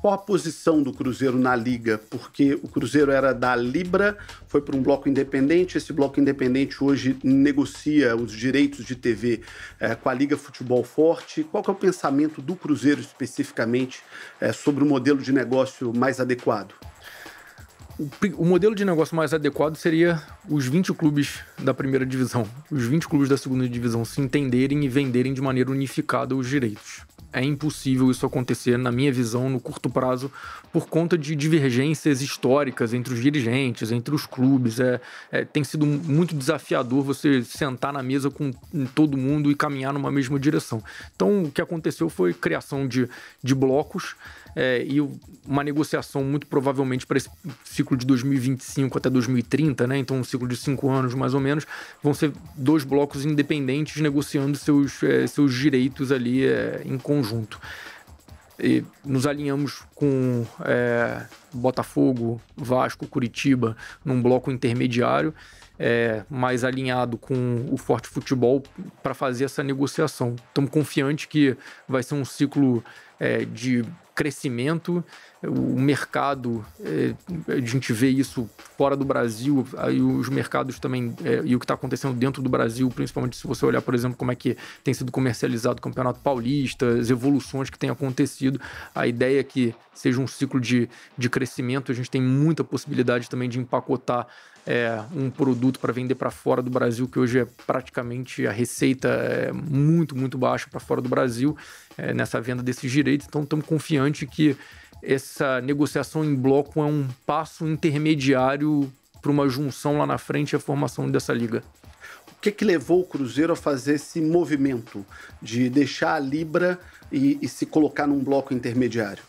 Qual a posição do Cruzeiro na liga? Porque o Cruzeiro era da Libra, foi para um bloco independente. Esse bloco independente hoje negocia os direitos de TV é, eh, com a Liga Futebol Forte. Qual é o pensamento do Cruzeiro especificamente é, sobre o modelo de negócio mais adequado? o modelo de negócio mais adequado seria os 20 clubes da primeira divisão, os 20 clubes da segunda divisão se entenderem e venderem de maneira unificada os direitos é impossível isso acontecer, na minha visão, no curto prazo, por conta de divergências históricas entre os dirigentes, entre os clubes. É, é tem sido muito desafiador você sentar na mesa com todo mundo e caminhar numa mesma direção. Então, o que aconteceu foi criação de, de blocos. É, e uma negociação muito provavelmente para esse ciclo de 2025 até 2030, né? Então um ciclo de cinco anos mais ou menos, vão ser dois blocos independentes negociando seus, é, seus direitos ali é, em conjunto. E nos alinhamos com é, Botafogo, Vasco, Curitiba, num bloco intermediário, é, mais alinhado com o Forte Futebol para fazer essa negociação. Estamos confiantes que vai ser um ciclo é, de crescimento o mercado, eh, a gente vê isso fora do Brasil, aí os mercados também, eh, e o que está acontecendo dentro do Brasil, principalmente se você olhar, por exemplo, como é que tem sido comercializado o Campeonato Paulista, as evoluções que têm acontecido, a ideia é que seja um ciclo de, de crescimento, a gente tem muita possibilidade também de empacotar é, um produto para vender para fora do Brasil, que hoje é praticamente a receita é muito, muito baixa para fora do Brasil, é, nessa venda desses direitos, então estamos confiantes que essa negociação em bloco é um passo intermediário para uma junção lá na frente e a formação dessa liga. O que, que levou o Cruzeiro a fazer esse movimento de deixar a Libra e, e se colocar num bloco intermediário?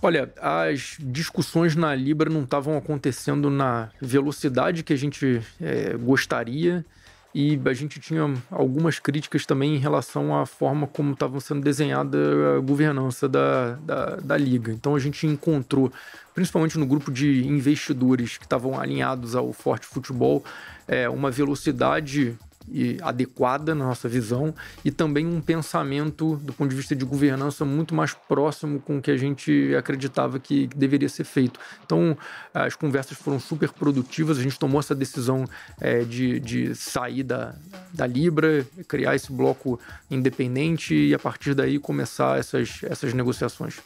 Olha, as discussões na Libra não estavam acontecendo na velocidade que a gente é, gostaria e a gente tinha algumas críticas também em relação à forma como estava sendo desenhada a governança da, da, da liga. Então a gente encontrou, principalmente no grupo de investidores que estavam alinhados ao Forte Futebol, é, uma velocidade e adequada na nossa visão e também um pensamento do ponto de vista de governança muito mais próximo com o que a gente acreditava que deveria ser feito. Então, as conversas foram super produtivas, a gente tomou essa decisão é, de, de sair da, da Libra, criar esse bloco independente e a partir daí começar essas, essas negociações.